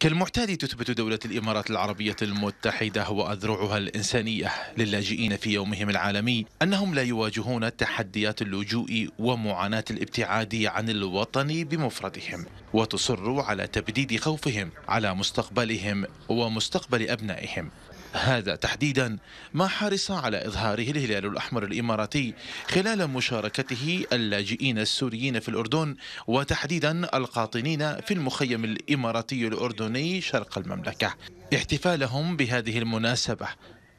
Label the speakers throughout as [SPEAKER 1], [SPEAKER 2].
[SPEAKER 1] كالمعتاد تثبت دولة الإمارات العربية المتحدة وأذرعها الإنسانية للاجئين في يومهم العالمي أنهم لا يواجهون تحديات اللجوء ومعاناة الابتعاد عن الوطن بمفردهم وتصر على تبديد خوفهم على مستقبلهم ومستقبل أبنائهم هذا تحديدا ما حرص على إظهاره الهلال الأحمر الإماراتي خلال مشاركته اللاجئين السوريين في الأردن وتحديدا القاطنين في المخيم الإماراتي الأردني الأردني شرق المملكة احتفالهم بهذه المناسبة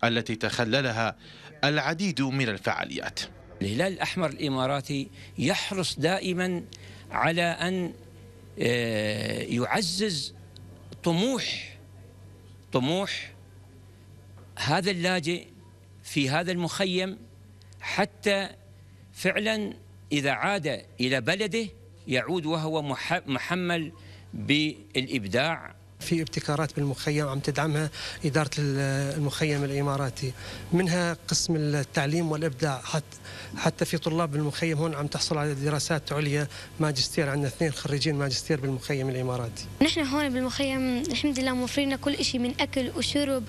[SPEAKER 1] التي تخللها العديد من الفعاليات الهلال الأحمر الإماراتي
[SPEAKER 2] يحرص دائما على أن آه، يعزز طموح طموح هذا اللاجئ في هذا المخيم حتى فعلا إذا عاد إلى بلده يعود وهو محمل بالإبداع
[SPEAKER 3] في ابتكارات بالمخيم عم تدعمها إدارة المخيم الإماراتي منها قسم التعليم والإبداع حتى في طلاب بالمخيم هون عم تحصل على دراسات عليا ماجستير عندنا اثنين خريجين ماجستير بالمخيم الإماراتي
[SPEAKER 4] نحن هون بالمخيم الحمد لله موفرين كل شيء من أكل وشرب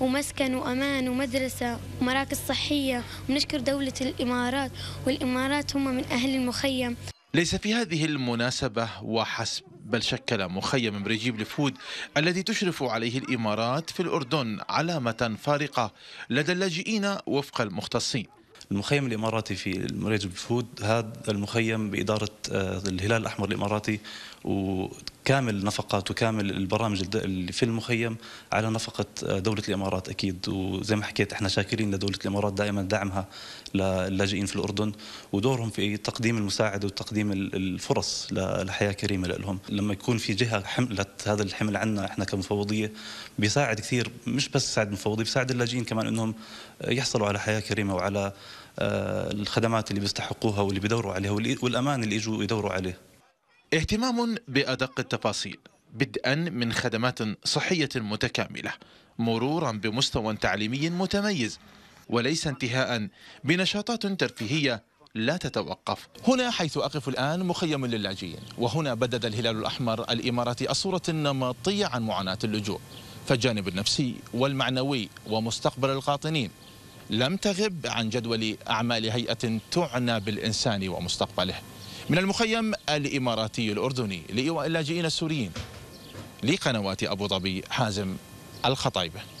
[SPEAKER 4] ومسكن وأمان ومدرسة ومراكز صحية ونشكر دولة الإمارات والإمارات هم من أهل المخيم
[SPEAKER 1] ليس في هذه المناسبة وحسب بل شكل مخيم بريجيب لفود الذي تشرف عليه الإمارات في الأردن علامة فارقة
[SPEAKER 5] لدى اللاجئين وفق المختصين المخيم الاماراتي في مريج بفود هذا المخيم باداره آه، الهلال الاحمر الاماراتي كامل نفقات وكامل البرامج اللي في المخيم على نفقة آه، دولة الإمارات أكيد وزي ما حكيت احنا شاكرين لدولة الإمارات دائما دعمها للاجئين في الأردن ودورهم في تقديم المساعدة وتقديم الفرص لحياة كريمة لهم لما يكون في جهة حملت هذا الحمل عنا احنا كمفوضية بيساعد كثير مش بس يساعد المفوضية بيساعد اللاجئين كمان انهم يحصلوا على حياة كريمة وعلى آه، الخدمات اللي بيستحقوها واللي بيدوروا عليها والأمان اللي يجوا يدوروا عليه اهتمام بأدق التفاصيل
[SPEAKER 1] بدءا من خدمات صحية متكاملة مرورا بمستوى تعليمي متميز وليس انتهاء بنشاطات ترفيهية لا تتوقف هنا حيث أقف الآن مخيم للاجئين وهنا بدد الهلال الأحمر الإماراتي الصورة النمطية عن معاناة اللجوء فالجانب النفسي والمعنوي ومستقبل القاطنين لم تغب عن جدول أعمال هيئة تعنى بالإنسان ومستقبله من المخيم الإماراتي الأردني لإيواء اللاجئين السوريين لقنوات أبو ظبي حازم الخطايبه